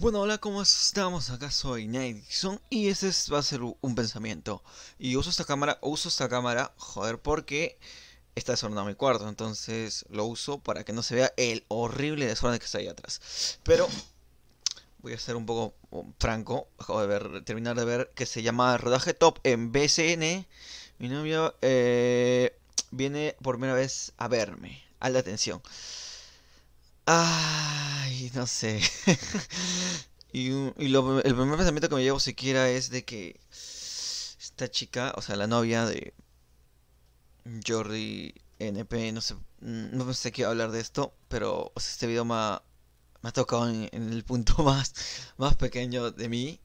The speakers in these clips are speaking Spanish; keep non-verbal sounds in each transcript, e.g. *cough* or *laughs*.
Bueno, hola, ¿cómo estamos? Acá soy Nightson y este va a ser un pensamiento. Y uso esta cámara, uso esta cámara, joder, porque está desordenado mi cuarto, entonces lo uso para que no se vea el horrible desorden que está ahí atrás. Pero voy a ser un poco franco, acabo de terminar de ver que se llama Rodaje Top en BCN. Mi novio eh, viene por primera vez a verme, a atención. Ah no sé. *laughs* y, el primer pensamiento que me llevo siquiera es de que esta chica, o sea, la novia de Jordi NP, no sé, no sé qué hablar de esto, pero este video me ha, tocado en, el punto *laughs* más, más pequeño de mí.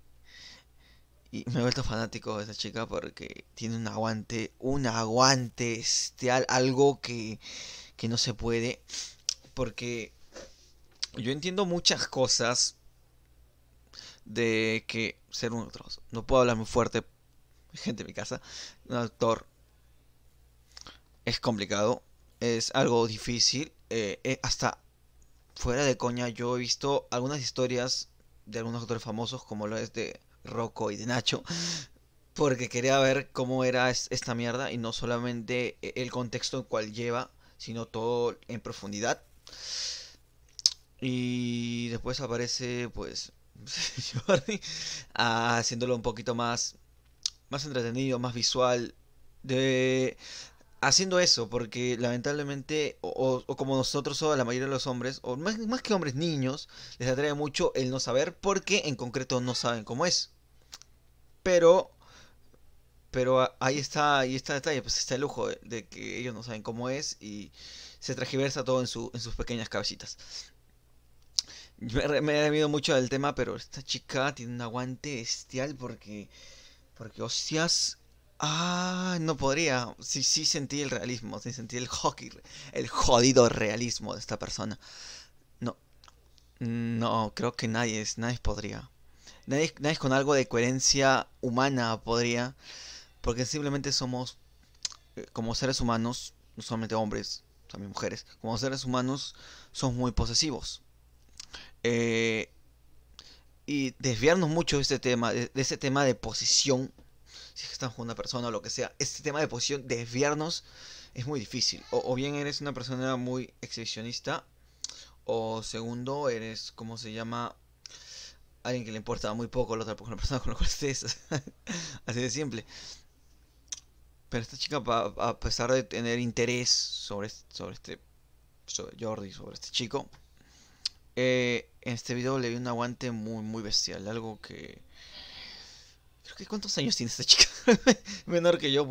Y me he vuelto fanático de esta chica porque tiene un aguante, un aguante, algo que, que no se puede. Porque yo entiendo muchas cosas de que ser un actor. No puedo hablar muy fuerte, gente en mi casa. Un actor es complicado, es algo difícil. Eh, eh, hasta fuera de coña, yo he visto algunas historias de algunos actores famosos, como lo es de Rocco y de Nacho, porque quería ver cómo era esta mierda y no solamente eh, el contexto en cual lleva, sino todo en profundidad. Y después aparece, pues, *laughs* Jordi, ah, haciéndolo un poquito más, más entretenido, más visual, de haciendo eso, porque lamentablemente, o, como nosotros o la mayoría de los hombres, o más, que hombres, niños, les atrae mucho el no saber, porque en concreto no saben cómo es. Pero pero ahí está, está el detalle, pues está el lujo de, que ellos no saben cómo es y se tragiversa todo en, su, en sus pequeñas cabecitas me, me he debido mucho del tema, pero esta chica tiene un aguante bestial porque, porque hostias, ah, no podría. Sí, sí sentí el realismo, sí sentí el hockey, el jodido realismo de esta persona. No, no, creo que nadie, nadie podría. Nadie, nadie con algo de coherencia humana podría, porque simplemente somos, eh, como seres humanos, no solamente hombres, también mujeres, como seres humanos, somos muy posesivos eh, y desviarnos mucho de este tema, de, ese tema de posición, si es que estamos con una persona o lo que sea, este tema de posición, desviarnos es muy difícil. O, bien eres una persona muy exhibicionista, o segundo, eres, ¿cómo se llama? Alguien que le importa muy poco la otra *laughs* persona con la cual estés. *laughs* Así de simple. Pero esta chica, a pesar de tener interés sobre, sobre este Jordi, sobre este chico, eh, en este video le vi un aguante muy, muy bestial. Algo que. Creo que cuántos años tiene esta *laughs* chica. Menor que yo.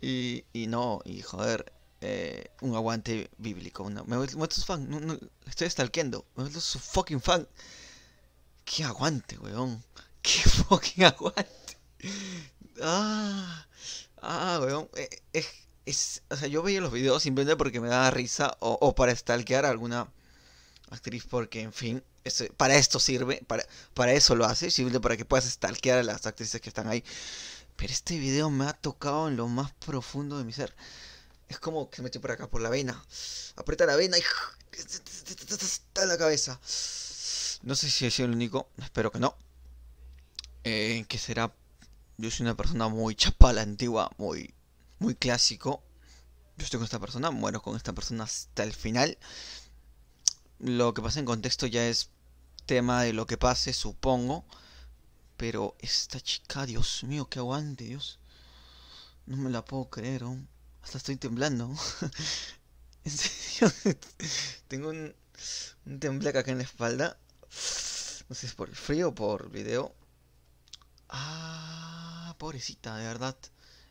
Y, y no, y joder. Eh, un aguante bíblico. me vuelvo su fan. No, estoy stalkeando. Me vuelvo su fucking fan. Qué aguante, weón. *laughs* Qué fucking aguante. Ah, ah weón. Eh, es, o sea, yo veía los videos simplemente porque me daba risa o, o para stalkear alguna actriz porque, en fin, para esto sirve, para, para eso lo hace, sirve para que puedas stalkear a las actrices que están ahí. Pero este video me ha tocado en lo más profundo de mi ser. Es como que se metió por acá, por la vena. Aprieta la vena y... Está en la cabeza. No sé si es el único, espero que no. Eh, que será... Yo soy una persona muy chapala, antigua, muy, muy clásico. Yo estoy con esta persona, muero con esta persona hasta el final. Lo que pasa en contexto ya es tema de lo que pase, supongo. Pero esta chica, Dios mío, qué aguante, Dios. No me la puedo creer, aún. hasta estoy temblando. *laughs* *laughs* tengo un, un acá en la espalda. No sé si es por el frío o por video. Ah, pobrecita, de verdad.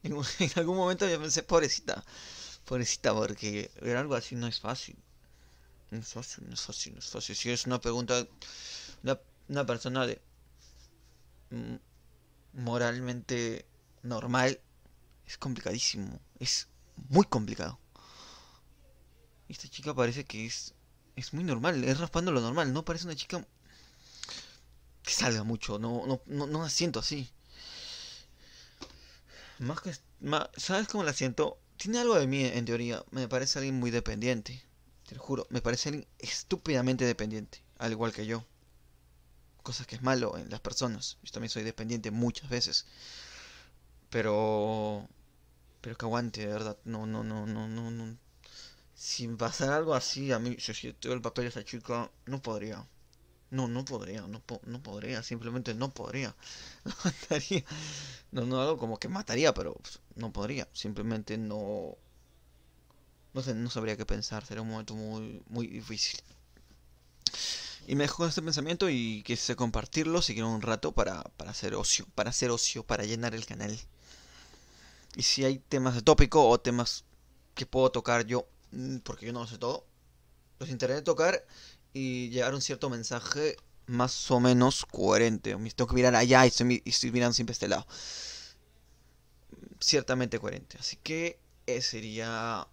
En, *laughs* en algún momento yo pensé, pobrecita. Pobrecita, porque ver algo así no es fácil un socio, un Si es una pregunta, una, una persona de mm, moralmente normal, es complicadísimo. Es muy complicado. Esta chica parece que es, es muy normal, es raspando lo normal. No parece una chica que salga mucho. No, no, no, la siento así. Más que, ¿Sabes cómo la siento? Tiene algo de mí, en teoría. Me parece alguien muy dependiente. Te juro, me parecen estúpidamente dependiente, al igual que yo. Cosas que es malo en las personas. Yo también soy dependiente muchas veces. Pero. Pero que aguante, de verdad. No, no, no, no, no, no. Sin pasar algo así, a mí, yo si tuve el papel de esa chica, no podría. No, no podría, no, no podría, simplemente no podría. *laughs* mataría. No, no, algo como que mataría, pero pues, no podría. Simplemente no. No, sé, no sabría qué pensar, será un momento muy, muy difícil. Y me dejo con este pensamiento y quise compartirlo, si quiero un rato, para, hacer ocio, para hacer ocio, para llenar el canal. Y si hay temas de tópico o temas que puedo tocar yo, mm, porque yo no lo sé todo, los intentaré tocar y llegar a un cierto mensaje más o menos coherente. tengo que mirar allá y estoy, mirando siempre este lado. Ciertamente coherente. Así que eh, sería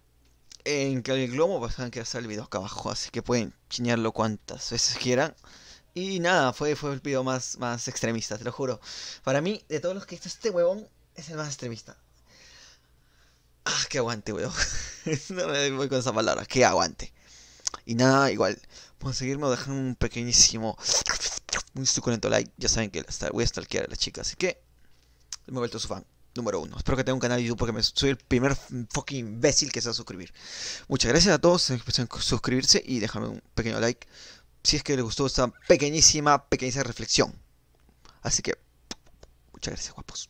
en que el globo pasan que hacer el video acá abajo, así que pueden chiñarlo cuantas veces quieran. Y nada, fue, fue el video más, más extremista, te lo juro. Para mí, de todos los que hizo este huevón, es el más extremista. Ah, qué aguante, huevón *laughs* no me voy con esa palabra, qué aguante. Y nada, igual, pueden seguirme o dejar un pequeñísimo, *sniffs* un suculento like. Ya saben que voy a stalkear a la chica, así que me he vuelto su fan número uno. Espero que tenga un canal de YouTube porque me, soy el primer fucking imbécil que se va a suscribir. Muchas gracias a todos suscribirse y déjame un pequeño like si es que les gustó esta pequeñísima, pequeñísima reflexión. Así que, muchas gracias, guapos.